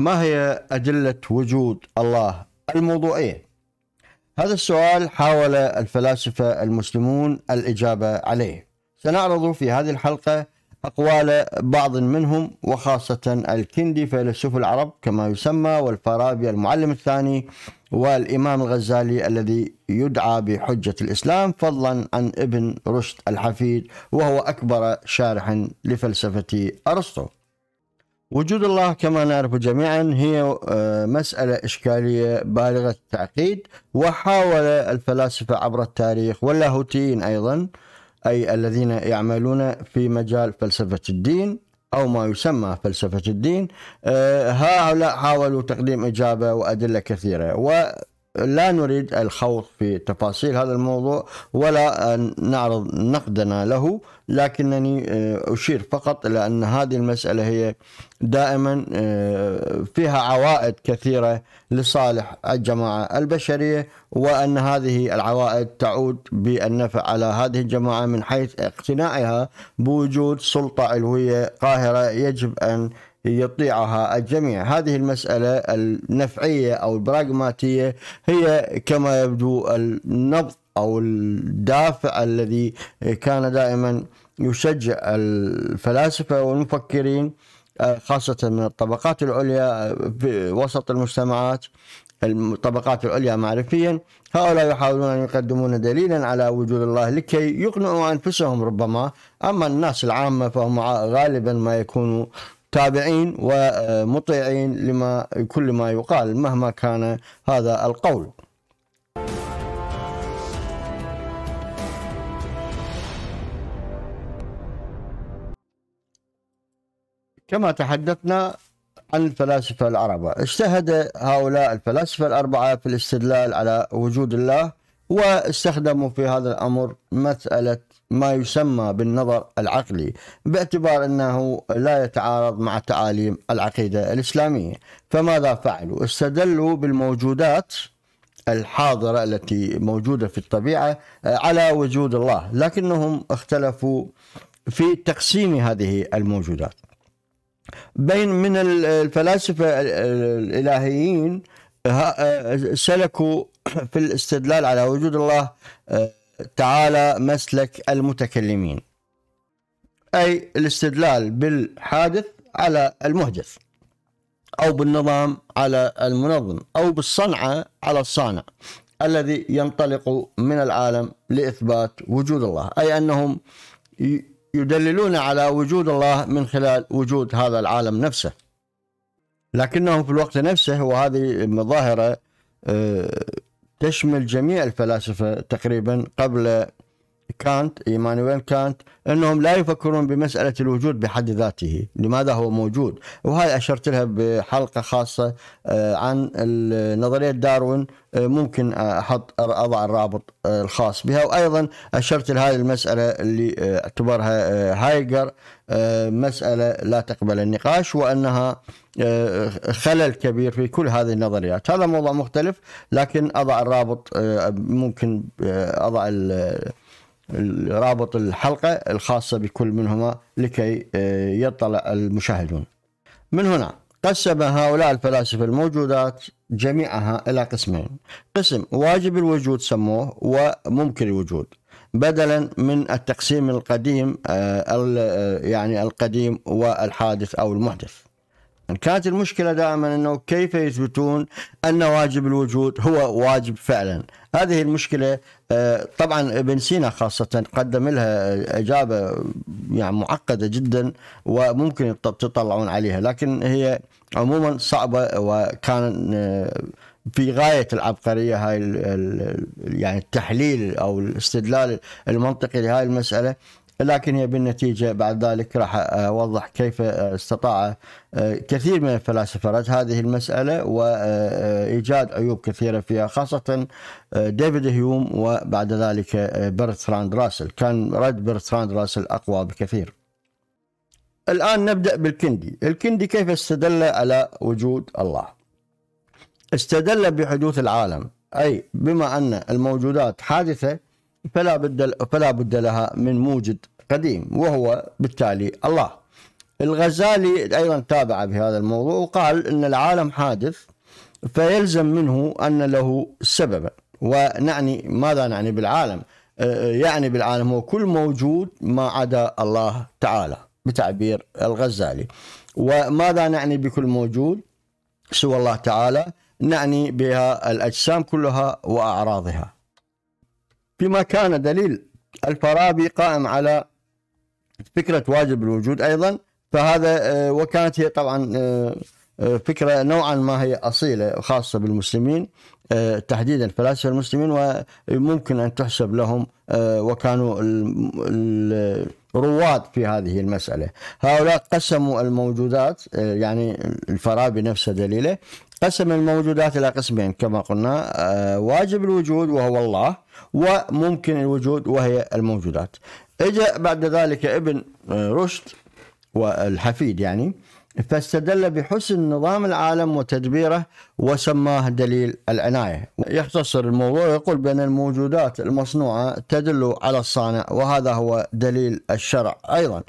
ما هي أدلة وجود الله الموضوعية؟ هذا السؤال حاول الفلاسفة المسلمون الإجابة عليه سنعرض في هذه الحلقة أقوال بعض منهم وخاصة الكندي فيلسوف العرب كما يسمى والفارابي المعلم الثاني والإمام الغزالي الذي يدعى بحجة الإسلام فضلا عن ابن رشد الحفيد وهو أكبر شارح لفلسفة أرسطو وجود الله كما نعرف جميعا هي آه، مسألة إشكالية بالغة التعقيد وحاول الفلاسفة عبر التاريخ واللاهوتيين أيضا أي الذين يعملون في مجال فلسفة الدين أو ما يسمى فلسفة الدين آه، هؤلاء حاولوا تقديم إجابة وأدلة كثيرة لا نريد الخوض في تفاصيل هذا الموضوع ولا أن نعرض نقدنا له لكنني آه، أشير فقط إلى أن هذه المسألة هي دائما آه، فيها عوائد كثيرة لصالح الجماعة البشرية وأن هذه العوائد تعود بالنفع على هذه الجماعة من حيث اقتناعها بوجود سلطة علوية قاهرة يجب أن يطيعها الجميع هذه المسألة النفعية أو البراغماتية هي كما يبدو النبض أو الدافع الذي كان دائما يشجع الفلاسفة والمفكرين خاصة من الطبقات العليا في وسط المجتمعات الطبقات العليا معرفيا هؤلاء يحاولون أن يقدمون دليلا على وجود الله لكي يقنعوا أنفسهم ربما أما الناس العامة فهم غالبا ما يكونوا تابعين ومطيعين لما كل ما يقال مهما كان هذا القول كما تحدثنا عن الفلاسفة العربة اجتهد هؤلاء الفلاسفة الأربعة في الاستدلال على وجود الله واستخدموا في هذا الأمر مسألة ما يسمى بالنظر العقلي باعتبار انه لا يتعارض مع تعاليم العقيده الاسلاميه، فماذا فعلوا؟ استدلوا بالموجودات الحاضره التي موجوده في الطبيعه آه، على وجود الله، لكنهم اختلفوا في تقسيم هذه الموجودات. بين من الفلاسفه الالهيين آه، سلكوا في الاستدلال على وجود الله آه، تعالى مسلك المتكلمين أي الاستدلال بالحادث على المحدث أو بالنظام على المنظم أو بالصنعة على الصانع الذي ينطلق من العالم لإثبات وجود الله أي أنهم يدللون على وجود الله من خلال وجود هذا العالم نفسه لكنهم في الوقت نفسه وهذه ظاهرة آه، تشمل جميع الفلاسفة تقريبا قبل كانت ايمانويل كانت انهم لا يفكرون بمساله الوجود بحد ذاته، لماذا هو موجود؟ وهذه اشرت لها بحلقه خاصه آه، عن نظريه داروين آه، ممكن احط اضع الرابط آه، الخاص بها وايضا اشرت لهذه المساله اللي اعتبرها هايجر مساله لا تقبل النقاش وانها خلل كبير في كل هذه النظريات، هذا موضوع مختلف لكن اضع الرابط ممكن اضع رابط الحلقة الخاصة بكل منهما لكي آه، يطلع المشاهدون من هنا قسم هؤلاء الفلاسفة الموجودات جميعها إلى قسمين قسم واجب الوجود سموه وممكن الوجود بدلا من التقسيم القديم آه، آه، يعني القديم والحادث أو المحدث كانت المشكلة دائما أنه كيف يثبتون أن واجب الوجود هو واجب فعلا هذه المشكلة طبعا ابن سينا خاصة قدم لها إجابة يعني معقدة جدا وممكن تطلعون عليها لكن هي عموما صعبة وكان آه، في غاية العبقرية هاي يعني التحليل أو الاستدلال المنطقي لهاي المسألة لكن هي بالنتيجة بعد ذلك راح أوضح كيف استطاع آه، كثير من الفلاسفة رد هذه المسألة وإيجاد آه، آه، عيوب كثيرة فيها خاصة ديفيد هيوم وبعد ذلك برتراند راسل كان رد برتراند راسل أقوى بكثير الآن نبدأ بالكندي الكندي كيف استدل على وجود الله استدل بحدوث العالم أي بما أن الموجودات حادثة فلا بد فلا بد لها من موجد قديم وهو بالتالي الله الغزالي ايضا تابع بهذا الموضوع وقال ان العالم حادث فيلزم منه ان له سببا ونعني ماذا نعني بالعالم أه، أه، يعني بالعالم هو كل موجود ما عدا الله تعالى بتعبير الغزالي وماذا نعني بكل موجود سوى الله تعالى نعني بها الاجسام كلها واعراضها فيما كان دليل الفارابي قائم على فكرة واجب الوجود أيضا فهذا آه، وكانت هي طبعا آه، آه، فكرة نوعا ما هي أصيلة خاصة بالمسلمين تحديدا الفلاسفة المسلمين وممكن أن تحسب لهم وكانوا رواد في هذه المسألة هؤلاء قسموا الموجودات يعني الفارابي نفسه دليله قسم الموجودات إلى قسمين كما قلنا واجب الوجود وهو الله وممكن الوجود وهي الموجودات اجى بعد ذلك ابن آه، رشد والحفيد يعني فاستدل بحسن نظام العالم وتدبيره وسماه دليل العناية يختصر الموضوع يقول بأن الموجودات المصنوعة تدل على الصانع وهذا هو دليل الشرع أيضا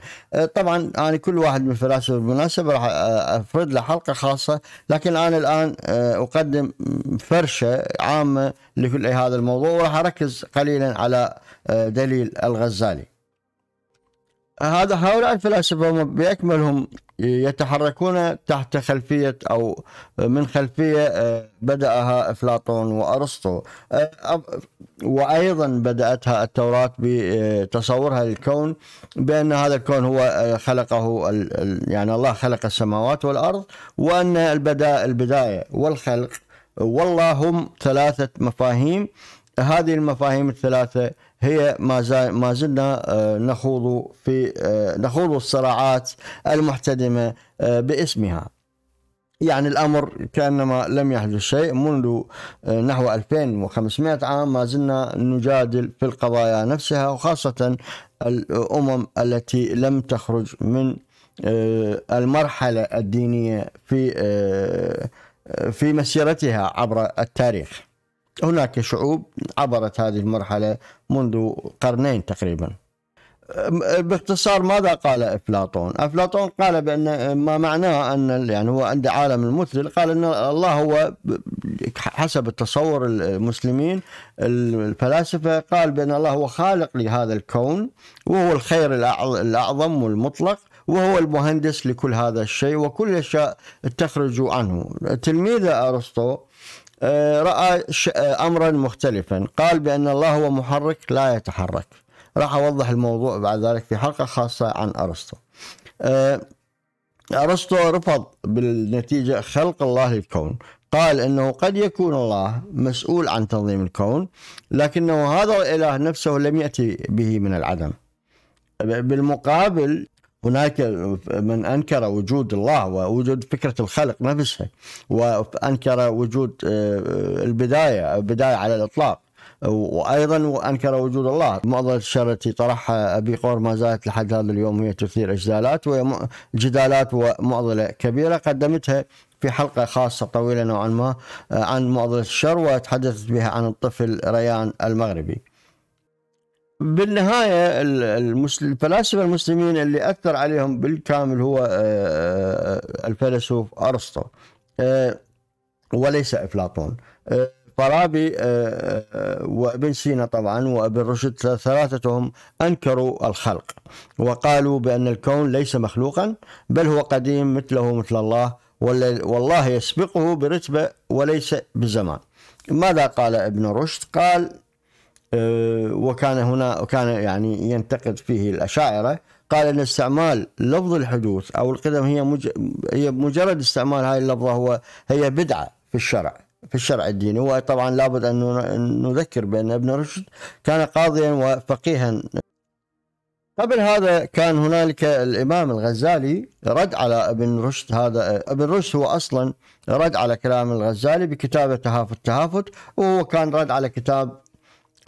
طبعا أنا يعني كل واحد من الفلاسفة بالمناسبة راح أفرد له حلقة خاصة لكن أنا الآن أقدم فرشة عامة لكل هذا الموضوع وراح أركز قليلا على دليل الغزالي هذا هؤلاء الفلاسفه هم باكملهم يتحركون تحت خلفيه او من خلفيه آه، بداها افلاطون وارسطو آه، وايضا بداتها التوراه بتصورها للكون بان هذا الكون هو آه، خلقه يعني الله خلق السماوات والارض وان البدايه والخلق والله هم ثلاثه مفاهيم هذه المفاهيم الثلاثة هي ما ما زلنا آه، نخوض في آه، نخوض الصراعات المحتدمة آه، باسمها. يعني الامر كانما لم يحدث شيء منذ نحو 2500 عام ما زلنا نجادل في القضايا نفسها وخاصه الامم التي لم تخرج من المرحله الدينيه في في مسيرتها عبر التاريخ. هناك شعوب عبرت هذه المرحلة منذ قرنين تقريبا باختصار ماذا قال افلاطون؟ افلاطون قال بان ما معناه ان يعني هو عند عالم المثل قال ان الله هو حسب التصور المسلمين الفلاسفه قال بان الله هو خالق لهذا الكون وهو الخير الاعظم والمطلق وهو المهندس لكل هذا الشيء وكل اشياء تخرج عنه تلميذه ارسطو آه، رأى آه، أمرا مختلفا قال بأن الله هو محرك لا يتحرك راح أوضح الموضوع بعد ذلك في حلقة خاصة عن أرسطو آه، أرسطو رفض بالنتيجة خلق الله للكون قال أنه قد يكون الله مسؤول عن تنظيم الكون لكنه هذا الإله نفسه لم يأتي به من العدم بالمقابل هناك من انكر وجود الله ووجود فكره الخلق نفسها وانكر وجود آه، آه، البدايه البدايه على الاطلاق وايضا انكر وجود الله معضله الشر التي طرحها ابي قور ما زالت لحد هذا اليوم هي تثير اجدالات وهي جدالات ومعضله كبيره قدمتها في حلقة خاصة طويلة نوعا ما آه، عن معضلة الشر وتحدثت بها عن الطفل ريان المغربي بالنهايه الفلاسفه المسلمين اللي اثر عليهم بالكامل هو آه، آه، الفيلسوف ارسطو آه، وليس افلاطون فارابي وابن سينا طبعا وابن رشد ثلاثتهم انكروا الخلق وقالوا بان الكون ليس مخلوقا بل هو قديم مثله مثل الله والله يسبقه برتبه وليس بزمان ماذا قال ابن رشد قال آه، وكان هنا وكان يعني ينتقد فيه الأشاعرة قال أن استعمال لفظ الحدوث أو القدم هي هي مجرد استعمال هاي اللفظة هو هي بدعة في الشرع في الشرع الديني وطبعا لابد أن نذكر بأن ابن رشد كان قاضيا وفقيها قبل هذا كان هنالك الامام الغزالي رد على ابن رشد هذا ابن رشد هو اصلا رد على كلام الغزالي بكتابه تهافت تهافت وهو كان رد على كتاب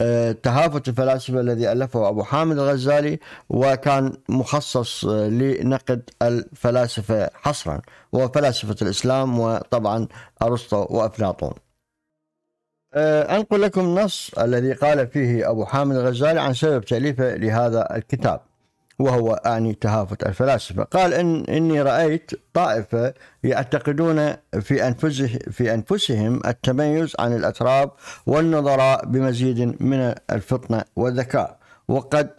آه، تهافت الفلاسفة الذي ألفه أبو حامد الغزالي وكان مخصص آه، لنقد الفلاسفة حصرا وفلاسفة الإسلام وطبعا أرسطو وأفلاطون آه، أنقل لكم نص الذي قال فيه أبو حامد الغزالي عن سبب تأليفه لهذا الكتاب وهو يعني تهافت الفلاسفة قال إن إني رأيت طائفة يعتقدون في, أنفسه في أنفسهم التميز عن الأتراب والنظراء بمزيد من الفطنة والذكاء وقد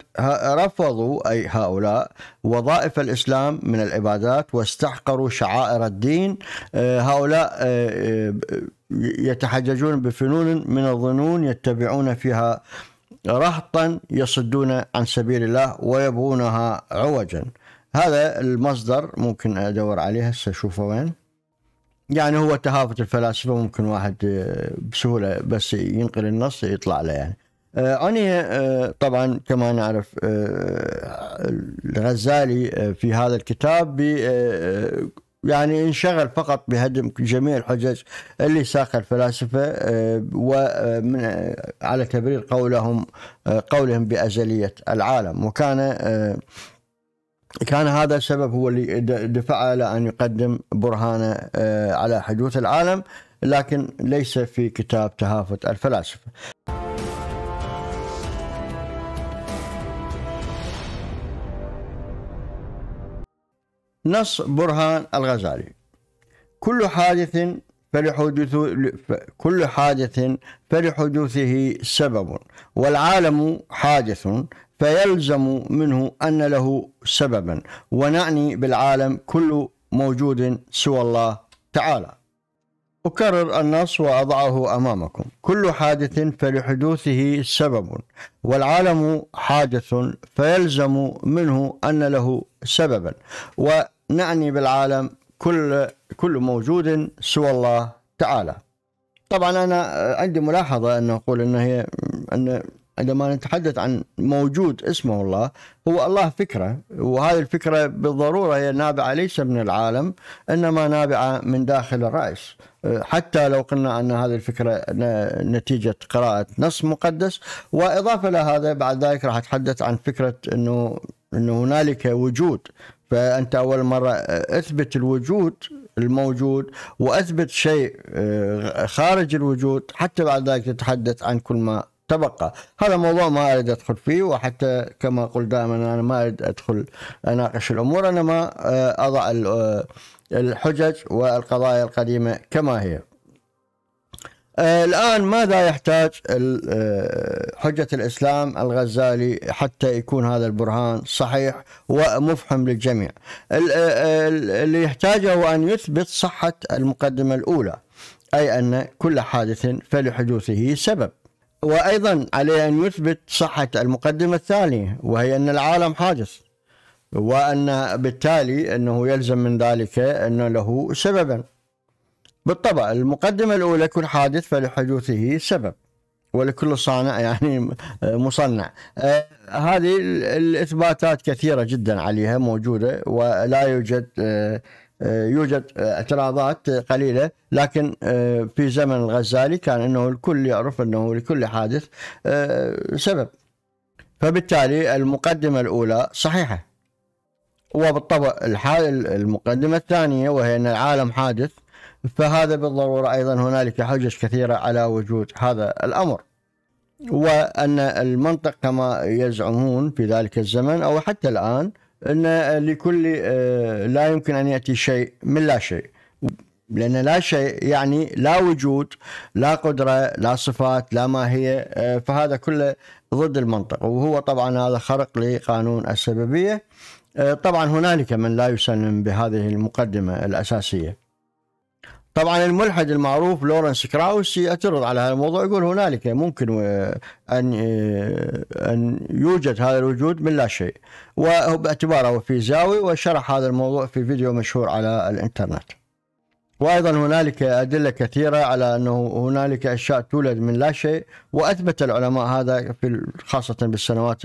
رفضوا أي هؤلاء وظائف الإسلام من العبادات واستحقروا شعائر الدين آه، هؤلاء آه، آه، يتحججون بفنون من الظنون يتبعون فيها رهطا يصدون عن سبيل الله ويبغونها عوجا هذا المصدر ممكن ادور عليه هسه اشوفه وين يعني هو تهافت الفلاسفه ممكن واحد آه، بسهوله بس ينقل النص يطلع له يعني آه، أنا آه، طبعا كما نعرف الغزالي في هذا الكتاب يعني انشغل فقط بهدم جميع الحجج اللي ساق الفلاسفة آه، ومن آه، آه، على تبرير قولهم قولهم بأزلية العالم وكان كان هذا السبب هو اللي دفعه ان يقدم برهانه على حدوث العالم لكن ليس في كتاب تهافت الفلاسفة نص برهان الغزالي كل حادث فلحدوث كل حادث فلحدوثه سبب والعالم حادث فيلزم منه أن له سببا ونعني بالعالم كل موجود سوى الله تعالى أكرر النص وأضعه أمامكم كل حادث فلحدوثه سبب والعالم حادث فيلزم منه أن له سببا و نعني بالعالم كل كل موجود سوى الله تعالى طبعا انا عندي ملاحظه ان اقول ان هي ان عندما نتحدث عن موجود اسمه الله هو الله فكره وهذه الفكره بالضروره هي نابعه ليس من العالم انما نابعه من داخل الراس حتى لو قلنا ان هذه الفكره نتيجه قراءه نص مقدس واضافه الى هذا بعد ذلك راح اتحدث عن فكره انه انه هنالك وجود فانت اول مره آه، اثبت الوجود الموجود واثبت شيء آه، خارج الوجود حتى بعد ذلك تتحدث عن كل ما تبقى هذا موضوع ما اريد ادخل فيه وحتى كما اقول دائما انا ما اريد ادخل اناقش الامور انا ما آه، اضع الحجج والقضايا القديمه كما هي آه، الآن ماذا يحتاج آه، حجة الإسلام الغزالي حتى يكون هذا البرهان صحيح ومفهم للجميع آه، اللي يحتاجه هو أن يثبت صحة المقدمة الأولى أي أن كل حادث فلحدوثه سبب وأيضا عليه أن يثبت صحة المقدمة الثانية وهي أن العالم حادث وأن بالتالي أنه يلزم من ذلك أن له سببا بالطبع المقدمة الأولى كل حادث فلحدوثه سبب ولكل صانع يعني مصنع آه، هذه الإثباتات كثيرة جدا عليها موجودة ولا يوجد آه، آه، يوجد اعتراضات قليله لكن في زمن الغزالي كان انه الكل يعرف انه لكل حادث سبب فبالتالي المقدمه الاولى صحيحه وبالطبع المقدمه الثانيه وهي ان العالم حادث فهذا بالضروره ايضا هنالك حجج كثيره على وجود هذا الامر وان المنطق كما يزعمون في ذلك الزمن او حتى الان ان لكل آه، لا يمكن ان ياتي شيء من لا شيء لان لا شيء يعني لا وجود لا قدره لا صفات لا ماهيه آه، فهذا كله ضد المنطق وهو طبعا هذا خرق لقانون السببيه آه، طبعا هنالك من لا يسلم بهذه المقدمه الاساسيه طبعا الملحد المعروف لورنس كراوس يعترض على هذا الموضوع يقول هنالك ممكن ان ان يوجد هذا الوجود من لا شيء باعتباره فيزياوي وشرح هذا الموضوع في فيديو مشهور على الانترنت. وايضا هنالك ادله كثيره على انه هنالك اشياء تولد من لا شيء واثبت العلماء هذا في خاصه بالسنوات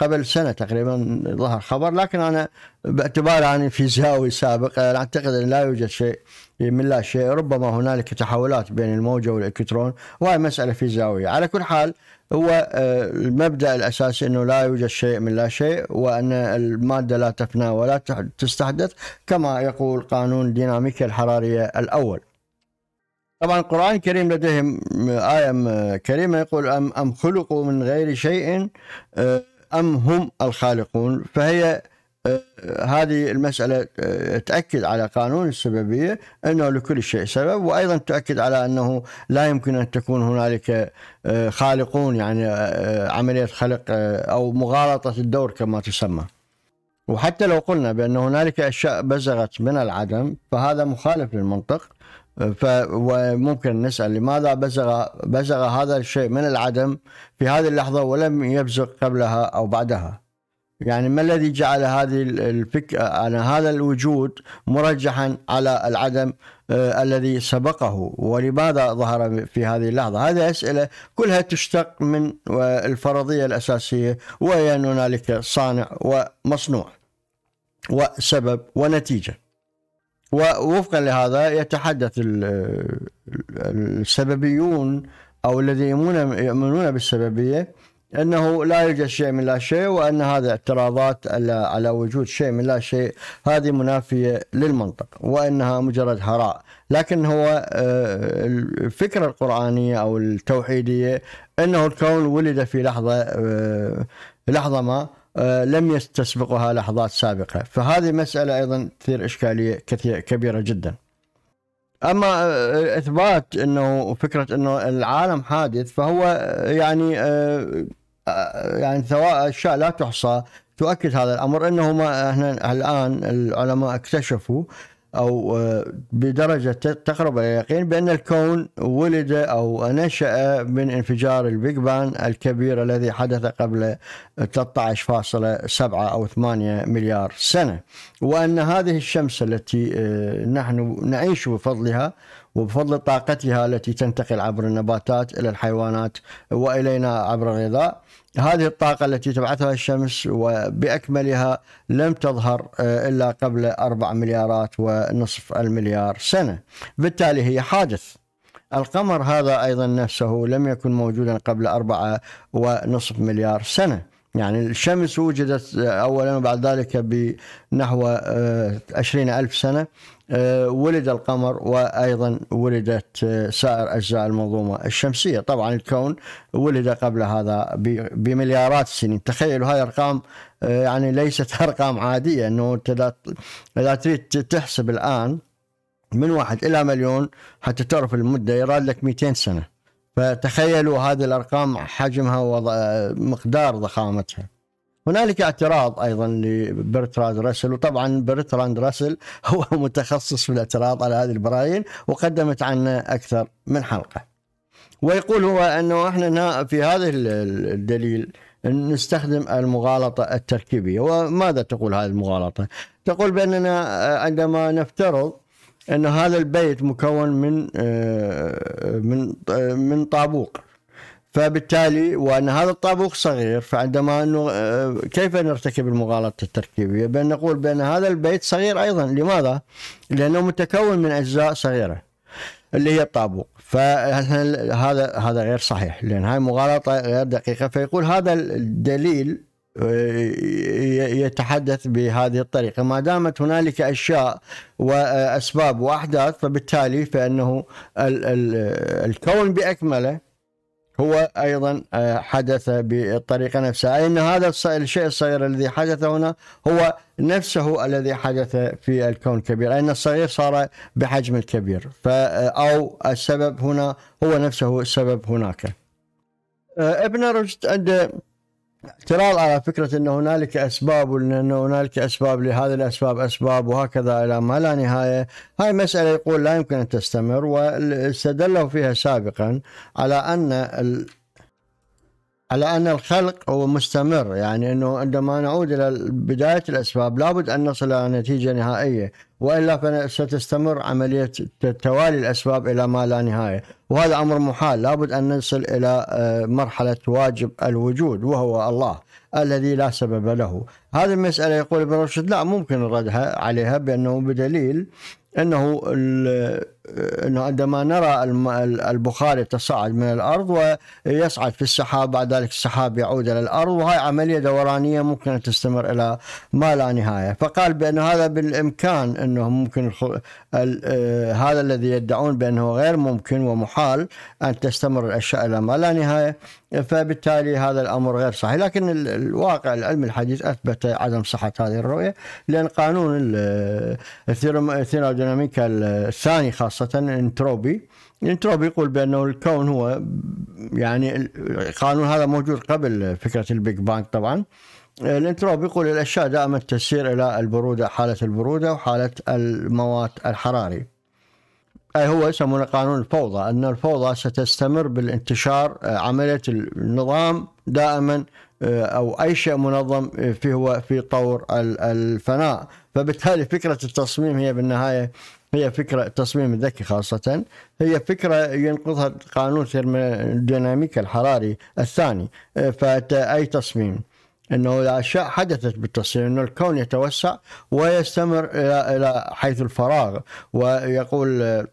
قبل سنه تقريبا ظهر خبر لكن انا باعتباري اني فيزياوي سابق اعتقد ان لا يوجد شيء من لا شيء ربما هنالك تحولات بين الموجة والإلكترون وهي مسألة زاوية على كل حال هو آه، المبدأ الأساسي أنه لا يوجد شيء من لا شيء وأن المادة لا تفنى ولا تستحدث كما يقول قانون الديناميكا الحرارية الأول طبعا القرآن الكريم لديهم آية كريمة يقول أم, أم خلقوا من غير شيء آه، أم هم الخالقون فهي هذه المسألة آه، تأكد على قانون السببية أنه لكل شيء سبب وأيضا تؤكد على أنه لا يمكن أن تكون هنالك آه، خالقون يعني آه، عملية خلق أو مغالطة الدور كما تسمى وحتى لو قلنا بأن هنالك أشياء بزغت من العدم فهذا مخالف للمنطق وممكن نسأل لماذا بزغ بزغ هذا الشيء من العدم في هذه اللحظة ولم يبزغ قبلها أو بعدها يعني ما الذي جعل هذه الفك أنا هذا الوجود مرجحا على العدم آه، الذي سبقه ولماذا ظهر في هذه اللحظة هذه أسئلة كلها تشتق من آه، الفرضية الأساسية وهي أن هنالك صانع ومصنوع وسبب ونتيجة ووفقا لهذا يتحدث آه، السببيون أو الذين يؤمنون بالسببية انه لا يوجد شيء من لا شيء وان هذا اعتراضات على وجود شيء من لا شيء هذه منافيه للمنطق وانها مجرد هراء لكن هو آه، الفكره القرانيه او التوحيديه انه الكون ولد في لحظه آه، لحظه ما آه، لم يستسبقها لحظات سابقه فهذه مساله ايضا تثير اشكاليه كثير كبيره جدا اما اثبات انه فكره انه العالم حادث فهو يعني يعني اشياء لا تحصى تؤكد هذا الامر انه ما احنا الان العلماء اكتشفوا او آه، بدرجه تقرب الى اليقين بان الكون ولد او نشا من انفجار البيج بان الكبير الذي حدث قبل 13.7 او 8 مليار سنه وان هذه الشمس التي آه، نحن نعيش بفضلها وبفضل طاقتها التي تنتقل عبر النباتات إلى الحيوانات وإلينا عبر الغذاء هذه الطاقة التي تبعثها الشمس وبأكملها لم تظهر آه، إلا قبل 4 مليارات ونصف المليار سنة بالتالي هي حادث القمر هذا أيضا نفسه لم يكن موجودا قبل أربعة ونصف مليار سنة يعني الشمس وجدت آه، أولا وبعد ذلك بنحو آه، عشرين ألف سنة آه، ولد القمر وأيضا ولدت سائر أجزاء المنظومة الشمسية طبعا الكون ولد قبل هذا بمليارات السنين تخيلوا هاي أرقام يعني ليست أرقام عادية أنه أنت إذا تريد تحسب الآن من واحد إلى مليون حتى تعرف المدة يراد لك 200 سنة فتخيلوا هذه الارقام حجمها ومقدار ضخامتها هنالك اعتراض ايضا لبرتراند راسل وطبعا برتراند راسل هو متخصص في الاعتراض على هذه البراهين وقدمت عنا اكثر من حلقه ويقول هو انه احنا في هذا الدليل نستخدم المغالطه التركيبيه وماذا تقول هذه المغالطه؟ تقول باننا عندما نفترض ان هذا البيت مكون من آه، من آه، من طابوق فبالتالي وان هذا الطابوق صغير فعندما انه كيف نرتكب المغالطه التركيبيه؟ بان نقول بان هذا البيت صغير ايضا، لماذا؟ لانه متكون من اجزاء صغيره اللي هي الطابوق، فهذا هذا غير صحيح لان هاي مغالطه غير دقيقه فيقول هذا الدليل يتحدث بهذه الطريقة ما دامت هنالك أشياء وأسباب وأحداث فبالتالي فإنه ال ال الكون بأكمله هو أيضا آه، حدث بالطريقة نفسها أي أن هذا الشيء الصغير الذي حدث هنا هو نفسه الذي حدث في الكون الكبير أي أن الصغير صار بحجم الكبير آه، أو السبب هنا هو نفسه السبب هناك آه، ابن رشد عنده اعتراض على فكرة أن هنالك أسباب وأن هنالك أسباب لهذه الأسباب أسباب وهكذا إلى ما لا نهاية هاي مسألة يقول لا يمكن أن تستمر واستدلوا فيها سابقا على أن على أن الخلق هو مستمر يعني أنه عندما نعود إلى بداية الأسباب لابد أن نصل إلى نتيجة نهائية وإلا فستستمر عملية توالي الأسباب إلى ما لا نهاية وهذا أمر محال لابد أن نصل إلى آه، مرحلة واجب الوجود وهو الله الذي لا سبب له هذه المسألة يقول ابن رشد لا ممكن ردها عليها بأنه بدليل أنه انه عندما نرى البخار يتصاعد من الارض ويصعد في السحاب بعد ذلك السحاب يعود الى الارض وهي عمليه دورانيه ممكن ان تستمر الى ما لا نهايه فقال بان هذا بالامكان انه ممكن آه، هذا الذي يدعون بانه غير ممكن ومحال ان تستمر الاشياء الى ما لا نهايه فبالتالي هذا الامر غير صحيح لكن الواقع العلم الحديث اثبت عدم صحه هذه الرؤيه لان قانون آه، الثيرموديناميكا الثاني خاصه خاصة الانتروبي الانتروبي يقول بأنه الكون هو يعني القانون هذا موجود قبل فكرة البيج بانج طبعا الانتروبي يقول الأشياء دائما تسير إلى البرودة حالة البرودة وحالة المواد الحراري أي هو يسمونه قانون الفوضى أن الفوضى ستستمر بالانتشار عملية النظام دائما آه، او اي شيء منظم آه، في هو في طور الفناء فبالتالي فكره التصميم هي بالنهايه هي فكره التصميم الذكي خاصه هي فكره ينقضها قانون الديناميكا الحراري الثاني آه، فاي تصميم انه الاشياء حدثت بالتصميم انه الكون يتوسع ويستمر الى حيث الفراغ ويقول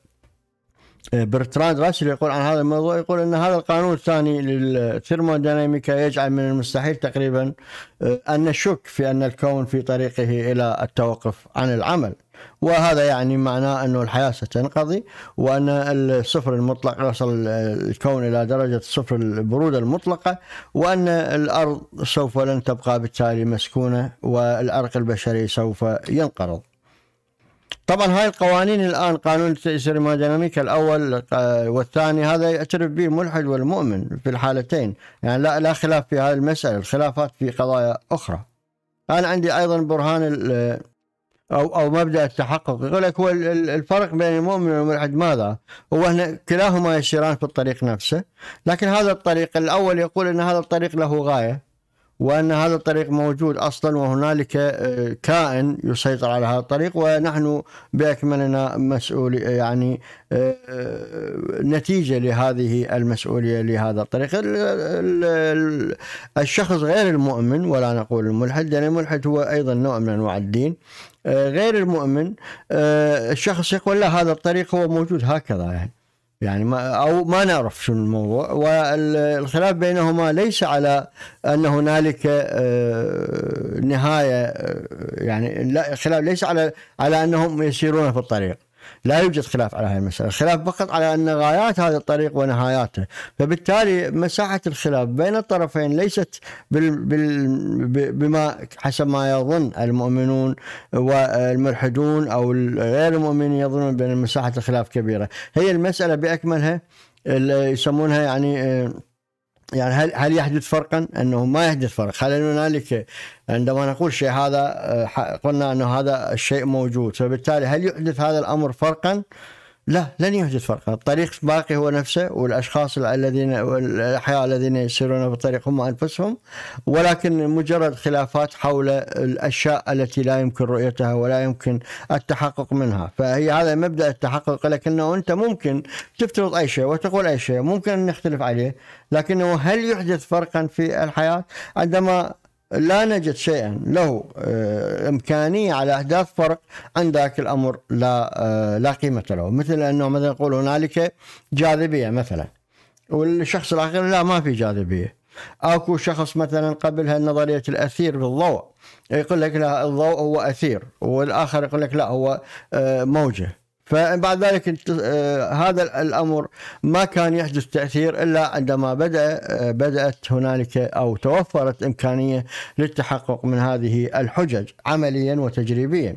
إيه، برتراند راسل يقول عن هذا الموضوع يقول ان هذا القانون الثاني للثيرموديناميكا يجعل من المستحيل تقريبا إيه، ان نشك في ان الكون في طريقه الى التوقف عن العمل وهذا يعني معناه انه الحياه ستنقضي وان الصفر المطلق يصل الكون الى درجه صفر البروده المطلقه وان الارض سوف لن تبقى بالتالي مسكونه والعرق البشري سوف ينقرض. طبعا هاي القوانين الان قانون السيرموديناميكا الاول والثاني هذا يعترف به الملحد والمؤمن في الحالتين يعني لا لا خلاف في هذه المساله الخلافات في قضايا اخرى انا عندي ايضا برهان او او مبدا التحقق يقول لك هو الفرق بين المؤمن والملحد ماذا؟ هو هنا كلاهما يسيران في الطريق نفسه لكن هذا الطريق الاول يقول ان هذا الطريق له غايه وأن هذا الطريق موجود أصلا وهنالك آه، كائن يسيطر على هذا الطريق ونحن بأكملنا مسؤول يعني آه، آه، نتيجة لهذه المسؤولية لهذا الطريق الشخص غير المؤمن ولا نقول الملحد لأن يعني الملحد هو أيضا نوع من أنواع الدين غير المؤمن الشخص يقول لا هذا الطريق هو موجود هكذا يعني يعني ما او ما نعرف شو الموضوع والخلاف بينهما ليس على ان هنالك آه، نهايه آه، يعني لا ليس على على انهم يسيرون في الطريق لا يوجد خلاف على هذه المسألة الخلاف فقط على أن غايات هذا الطريق ونهاياته فبالتالي مساحة الخلاف بين الطرفين ليست بال بال بما حسب ما يظن المؤمنون والملحدون أو غير المؤمنين يظنون بأن مساحة الخلاف كبيرة هي المسألة بأكملها يسمونها يعني آه، يعني هل هل يحدث فرقا؟ انه ما يحدث فرق، هل هنالك عندما نقول شيء هذا آه، قلنا انه هذا الشيء موجود، فبالتالي هل يحدث هذا الامر فرقا؟ لا لن يوجد فرق الطريق باقي هو نفسه والأشخاص الذين الأحياء الذين يسيرون في الطريق هم أنفسهم ولكن مجرد خلافات حول الأشياء التي لا يمكن رؤيتها ولا يمكن التحقق منها فهي هذا مبدأ التحقق لكنه أنت ممكن تفترض أي شيء وتقول أي شيء ممكن نختلف عليه لكنه هل يحدث فرقا في الحياة عندما لا نجد شيئا له آه، امكانيه على احداث فرق عن ذاك الامر لا آه، لا قيمه له، مثل انه مثلا نقول هنالك جاذبيه مثلا والشخص الاخر لا ما في جاذبيه. اكو شخص مثلا قبلها نظريه الاثير بالضوء يقول لك لا الضوء هو اثير والاخر يقول لك لا هو آه، موجه. فبعد ذلك آه، هذا الامر ما كان يحدث تاثير الا عندما بدا آه، بدات هنالك او توفرت امكانيه للتحقق من هذه الحجج عمليا وتجريبيا.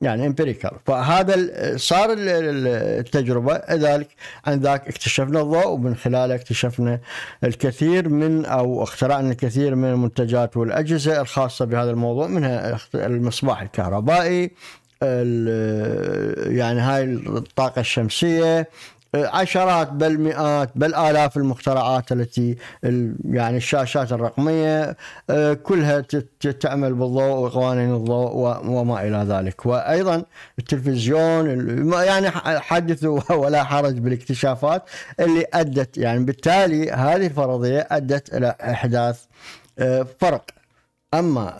يعني امبيريكال فهذا صار التجربه لذلك عند ذاك اكتشفنا الضوء ومن خلاله اكتشفنا الكثير من او اخترعنا الكثير من المنتجات والاجهزه الخاصه بهذا الموضوع منها المصباح الكهربائي يعني هاي الطاقة الشمسية عشرات بل مئات بل آلاف المخترعات التي يعني الشاشات الرقمية كلها تعمل بالضوء وقوانين الضوء وما إلى ذلك وأيضا التلفزيون يعني حدث ولا حرج بالاكتشافات اللي أدت يعني بالتالي هذه الفرضية أدت إلى إحداث آه، فرق أما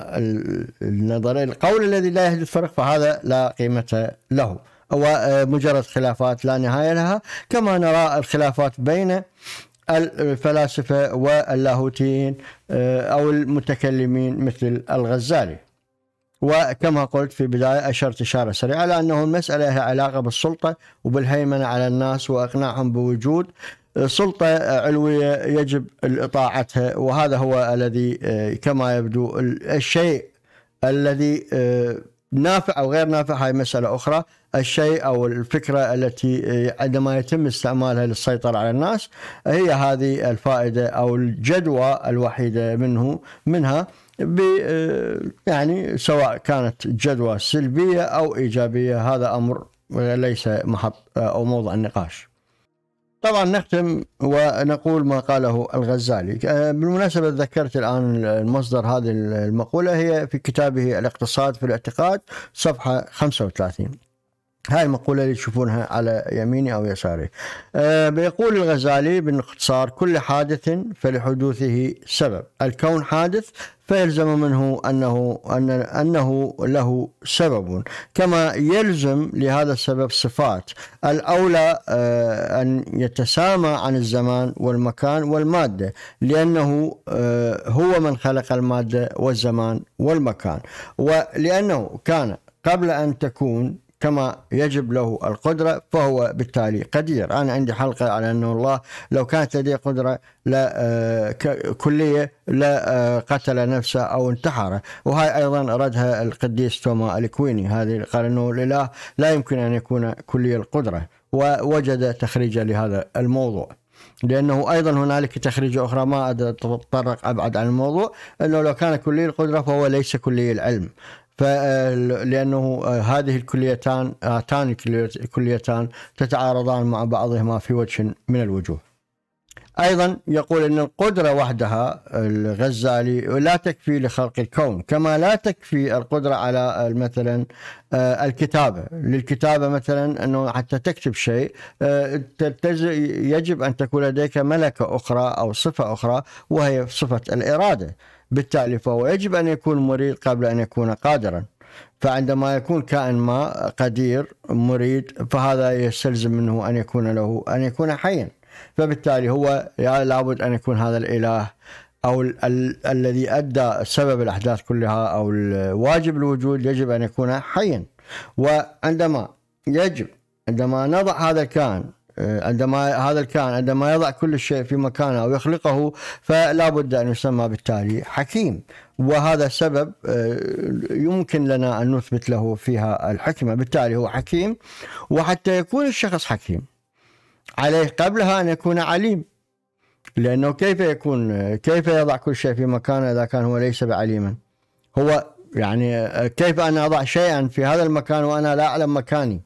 النظرية القول الذي لا يحدث فرق فهذا لا قيمة له ومجرد آه، خلافات لا نهاية لها كما نرى الخلافات بين الفلاسفة واللاهوتيين آه، أو المتكلمين مثل الغزالي وكما قلت في بداية أشرت إشارة سريعة لأنه المسألة لها علاقة بالسلطة وبالهيمنة على الناس وإقناعهم بوجود سلطة علوية يجب إطاعتها وهذا هو الذي آه، كما يبدو الشيء الذي آه، نافع أو غير نافع هاي مسألة أخرى الشيء أو الفكرة التي آه، عندما يتم استعمالها للسيطرة على الناس هي هذه الفائدة أو الجدوى الوحيدة منه منها يعني سواء كانت جدوى سلبية أو إيجابية هذا أمر ليس محط أو موضع النقاش طبعا نختم ونقول ما قاله الغزالي بالمناسبة ذكرت الآن المصدر هذه المقولة هي في كتابه الاقتصاد في الاعتقاد صفحة 35 هاي المقولة اللي تشوفونها على يميني أو يساري أه، بيقول الغزالي باختصار كل حادث فلحدوثه سبب الكون حادث فيلزم منه أنه أن أنه له سبب كما يلزم لهذا السبب صفات الأولى آه، أن يتسامى عن الزمان والمكان والمادة لأنه آه، هو من خلق المادة والزمان والمكان ولأنه كان قبل أن تكون كما يجب له القدرة فهو بالتالي قدير أنا عندي حلقة على أنه الله لو كانت لدي قدرة لا آه، كلية لا آه، قتل نفسه أو انتحر وهي أيضا ردها القديس توما الكويني هذه قال أنه الإله لا يمكن أن يكون كلي القدرة ووجد تخريجا لهذا الموضوع لانه ايضا هنالك تخريج اخرى ما اتطرق ابعد عن الموضوع انه لو كان كلي القدره فهو ليس كلي العلم لانه آه، هذه الكليتان هاتان الكليتان تتعارضان مع بعضهما في وجه من الوجوه. ايضا يقول ان القدره وحدها الغزالي لا تكفي لخلق الكون كما لا تكفي القدره على آه، مثلا آه، الكتابه للكتابه مثلا انه حتى تكتب شيء يجب ان تكون لديك ملكه اخرى او صفه اخرى وهي صفه الاراده بالتالي فهو يجب أن يكون مريد قبل أن يكون قادرا فعندما يكون كائن ما قدير مريد فهذا يستلزم منه أن يكون له أن يكون حيا فبالتالي هو لابد أن يكون هذا الإله او ال ال الذي ادى سبب الاحداث كلها او الواجب الوجود يجب ان يكون حيا وعندما يجب عندما نضع هذا الكائن آه، عندما هذا الكائن عندما يضع كل شيء في مكانه او يخلقه فلا بد ان يسمى بالتالي حكيم وهذا السبب آه، يمكن لنا ان نثبت له فيها الحكمه بالتالي هو حكيم وحتى يكون الشخص حكيم عليه قبلها ان يكون عليم لانه كيف يكون آه، كيف يضع كل شيء في مكانه اذا كان هو ليس بعليما هو يعني كيف انا اضع شيئا في هذا المكان وانا لا اعلم مكاني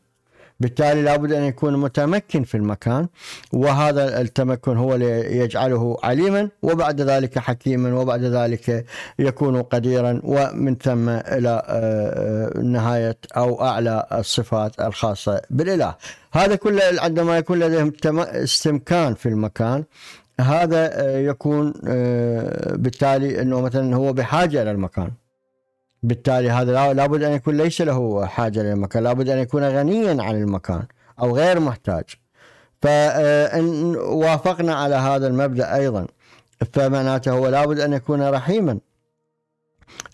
بالتالي لابد أن يكون متمكن في المكان وهذا التمكن هو اللي يجعله عليما وبعد ذلك حكيما وبعد ذلك يكون قديرا ومن ثم إلى آه، آه، نهاية أو أعلى الصفات الخاصة بالإله هذا كله عندما يكون لديهم استمكان في المكان هذا آه، يكون بالتالي أنه مثلا هو بحاجة إلى المكان بالتالي هذا لابد أن يكون ليس له حاجة للمكان لابد أن يكون غنيا عن المكان أو غير محتاج فإن وافقنا على هذا المبدأ أيضا فمعناته هو لابد أن يكون رحيما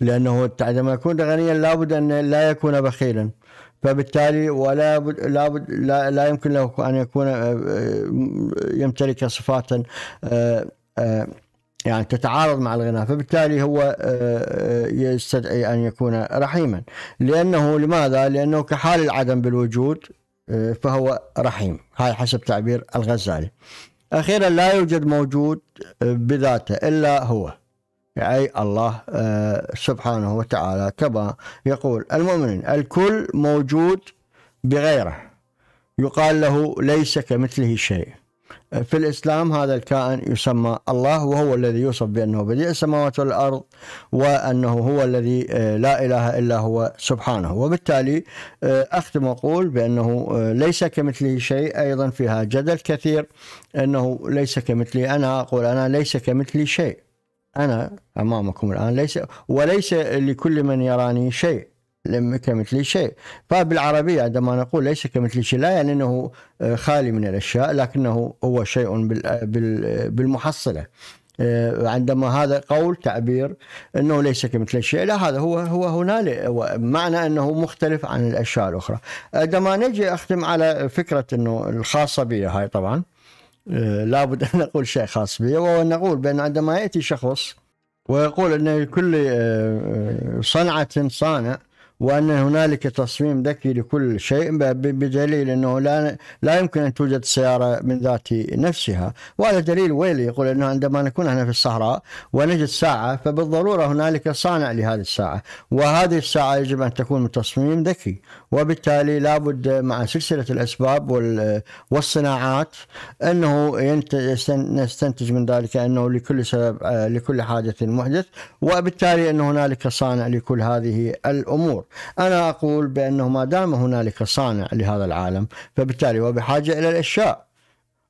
لأنه عندما يكون غنيا لابد أن لا يكون بخيلا فبالتالي ولا بد لا, بد لا, لا يمكن له أن يكون آه، آه، يمتلك صفات آه، يعني تتعارض مع الغناء فبالتالي هو آه، آه، يستدعي أن يكون رحيما لأنه لماذا؟ لأنه كحال العدم بالوجود آه، فهو رحيم هاي حسب تعبير الغزالي أخيرا لا يوجد موجود بذاته إلا هو أي الله سبحانه وتعالى كما يقول المؤمنين الكل موجود بغيره يقال له ليس كمثله شيء في الإسلام هذا الكائن يسمى الله وهو الذي يوصف بأنه بديع السماوات والأرض وأنه هو الذي آه، لا إله إلا هو سبحانه وبالتالي آه، أختم وأقول بأنه آه، ليس كمثله شيء أيضا فيها جدل كثير أنه ليس كمثلي أنا أقول أنا ليس كمثلي شيء أنا أمامكم الآن ليس وليس لكل من يراني شيء لم كمثل شيء فبالعربية عندما نقول ليس كمثل شيء لا يعني أنه آه، خالي من الأشياء لكنه هو شيء آه، آه، بالمحصلة عندما هذا قول تعبير انه ليس كمثل الشيء لا هذا هو هو هنالك معنى انه مختلف عن الاشياء الاخرى عندما نجي اختم على فكره انه الخاصه بي هاي طبعا لابد ان نقول شيء خاص بي ونقول بان عندما ياتي شخص ويقول ان كل صنعه صانع وأن هنالك تصميم ذكي لكل شيء بدليل أنه لا لا يمكن أن توجد سيارة من ذات نفسها وهذا دليل ويلي يقول أنه عندما نكون احنا في الصحراء ونجد ساعة فبالضرورة هنالك صانع لهذه الساعة وهذه الساعة يجب أن تكون بتصميم تصميم ذكي وبالتالي لابد مع سلسلة الأسباب والصناعات أنه نستنتج من ذلك أنه لكل سبب آه، لكل حادث محدث وبالتالي أن هنالك صانع لكل هذه الأمور أنا أقول بأنه ما دام هنالك صانع لهذا العالم فبالتالي هو بحاجة إلى الأشياء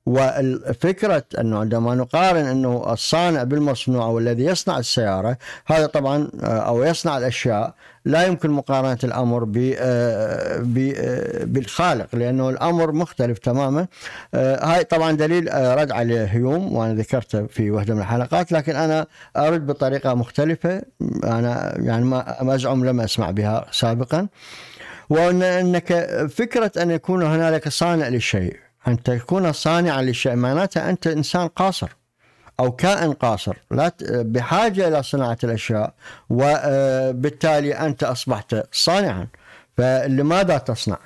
وفكرة أنه عندما نقارن أنه الصانع بالمصنوع أو الذي يصنع السيارة هذا طبعا آه، أو يصنع الأشياء لا يمكن مقارنة الأمر آه، آه، بالخالق لأنه الأمر مختلف تماما هاي طبعا دليل رد على هيوم وأنا ذكرته في وحدة من الحلقات لكن أنا أرد بطريقة مختلفة أنا يعني ما أزعم لم أسمع بها سابقا وأنك فكرة أن يكون هنالك صانع للشيء أن تكون صانعا للشيء معناتها أنت إنسان قاصر أو كائن قاصر لا بحاجة إلى صناعة الأشياء وبالتالي آه، أنت أصبحت صانعا فلماذا تصنع؟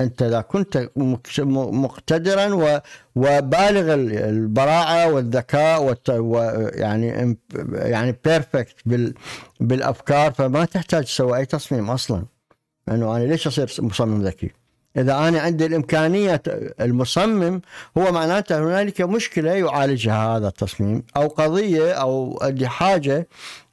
انت اذا كنت مقتدرا وبالغ البراعه والذكاء ويعني يعني, يعني بيرفكت بالافكار فما تحتاج تسوي اي تصميم اصلا انه يعني انا ليش اصير مصمم ذكي؟ إذا أنا عندي الإمكانية المصمم هو معناته هنالك مشكلة يعالجها هذا التصميم أو قضية أو عندي حاجة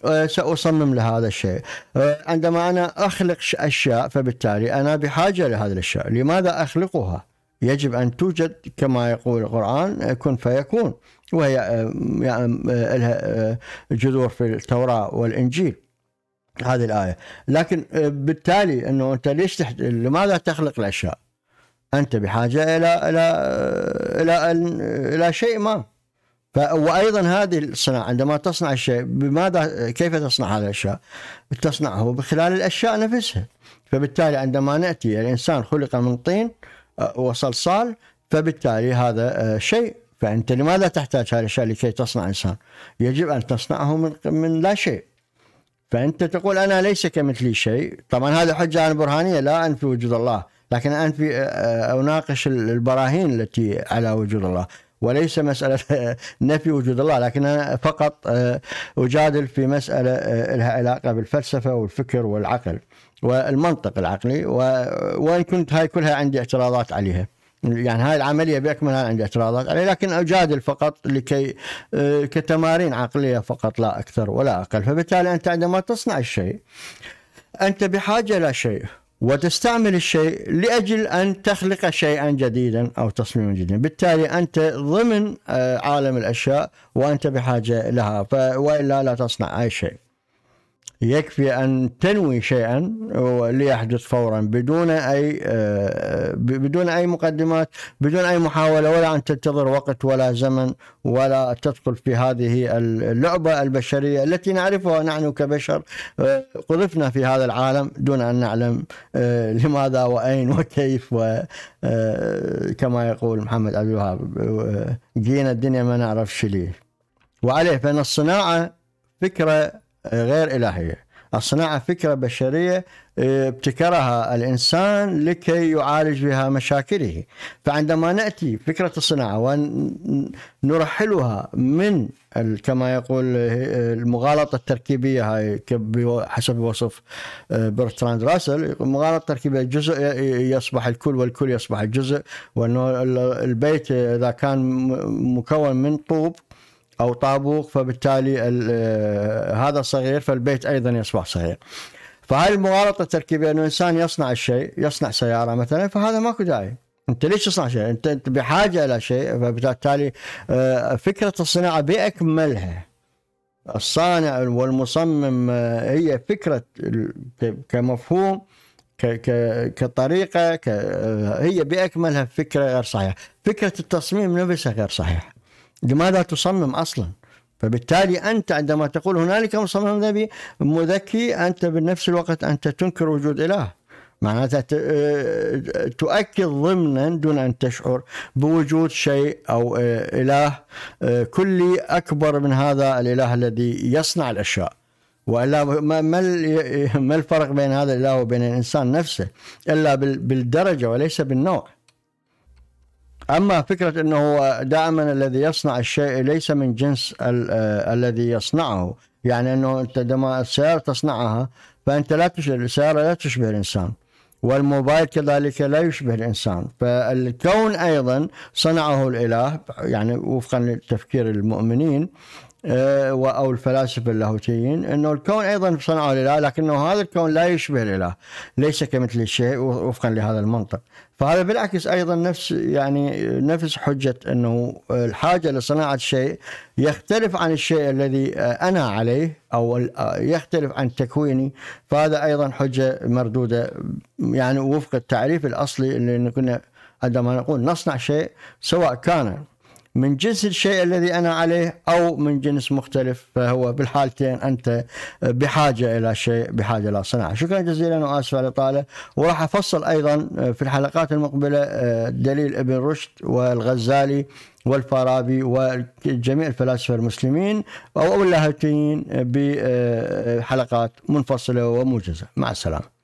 آه، سأصمم لهذا الشيء آه، عندما أنا أخلق أشياء فبالتالي أنا بحاجة لهذه الأشياء لماذا أخلقها؟ يجب أن توجد كما يقول القرآن آه، كن فيكون وهي يعني، لها جذور في التوراة والإنجيل هذه الآية لكن آه، بالتالي أنه أنت ليش تحت... لماذا تخلق الأشياء أنت بحاجة إلى إلى آه، إلى آه، إلى شيء ما ف... وأيضا هذه الصناعة عندما تصنع الشيء بماذا كيف تصنع هذا الأشياء تصنعه خلال الأشياء نفسها فبالتالي عندما نأتي الإنسان يعني خلق من طين وصلصال فبالتالي هذا شيء فأنت لماذا تحتاج هذه الأشياء لكي تصنع إنسان يجب أن تصنعه من, من لا شيء فانت تقول انا ليس كمثلي شيء طبعا هذا حجه انا برهانيه لا انفي وجود الله لكن انفي آه، آه، اناقش البراهين التي على وجود الله وليس مسألة نفي وجود الله لكن انا فقط آه، أجادل في مسألة لها علاقة بالفلسفة والفكر والعقل والمنطق العقلي وإن كنت هاي كلها عندي اعتراضات عليها يعني هاي العملية بأكملها عندي اعتراضات عليه لكن أجادل فقط لكي آه، كتمارين عقلية فقط لا أكثر ولا أقل فبالتالي أنت عندما تصنع الشيء أنت بحاجة إلى شيء وتستعمل الشيء لأجل أن تخلق شيئا جديدا أو تصميما جديدا بالتالي أنت ضمن آه، عالم الأشياء وأنت بحاجة لها وإلا لا تصنع أي شيء يكفي أن تنوي شيئا ليحدث فورا بدون أي آه، بدون أي مقدمات بدون أي محاولة ولا أن تنتظر وقت ولا زمن ولا تدخل في هذه اللعبة البشرية التي نعرفها نحن كبشر آه، قذفنا في هذا العالم دون أن نعلم آه، لماذا وأين وكيف وكما يقول محمد عبد الوهاب جينا الدنيا ما نعرف شليه ليه وعليه فإن الصناعة فكرة غير إلهية الصناعة فكرة بشرية آه، ابتكرها الإنسان لكي يعالج بها مشاكله فعندما نأتي فكرة الصناعة ونرحلها من كما يقول آه، المغالطة التركيبية هاي حسب وصف آه، برتراند راسل المغالطة التركيبية الجزء يصبح الكل والكل يصبح الجزء وأنه البيت إذا كان مكون من طوب او طابوق فبالتالي آه، هذا صغير فالبيت ايضا يصبح صغير. فهذه المغالطه التركيبيه انه انسان يصنع الشيء يصنع سياره مثلا فهذا ماكو داعي انت ليش تصنع شيء؟ انت انت بحاجه الى شيء فبالتالي آه، فكره الصناعه باكملها الصانع والمصمم آه، هي فكره كمفهوم كطريقه هي باكملها فكره غير صحيحه، فكره التصميم نفسها غير صحيحه. لماذا تصمم اصلا؟ فبالتالي انت عندما تقول هنالك مصمم نبي مذكي انت بنفس الوقت انت تنكر وجود اله معناتها آه، تؤكد ضمنا دون ان تشعر بوجود شيء او آه، اله آه، كلي اكبر من هذا الاله الذي يصنع الاشياء والا ما ما الفرق بين هذا الاله وبين الانسان نفسه الا بالدرجه وليس بالنوع اما فكره انه دائما الذي يصنع الشيء ليس من جنس ال آه، الذي يصنعه يعني انه انت عندما السياره تصنعها فانت لا تشبه السياره لا تشبه الانسان والموبايل كذلك لا يشبه الانسان فالكون ايضا صنعه الاله يعني وفقا لتفكير المؤمنين إيه، او الفلاسفه اللاهوتيين انه الكون ايضا صنعه الاله لكنه هذا الكون لا يشبه الاله ليس كمثل الشيء وفقا لهذا المنطق فهذا بالعكس ايضا نفس يعني نفس حجه انه الحاجه لصناعه شيء يختلف عن الشيء الذي آه، انا عليه او آه، يختلف عن تكويني فهذا ايضا حجه مردوده يعني وفق التعريف الاصلي اللي كنا عندما نقول نصنع شيء سواء كان من جنس الشيء الذي أنا عليه أو من جنس مختلف فهو بالحالتين أنت بحاجة إلى شيء بحاجة إلى صناعة شكرا جزيلا وآسف على الإطالة وراح أفصل أيضا في الحلقات المقبلة آه، دليل ابن رشد والغزالي والفارابي وجميع الفلاسفة المسلمين أو اللاهوتيين بحلقات منفصلة وموجزة مع السلامة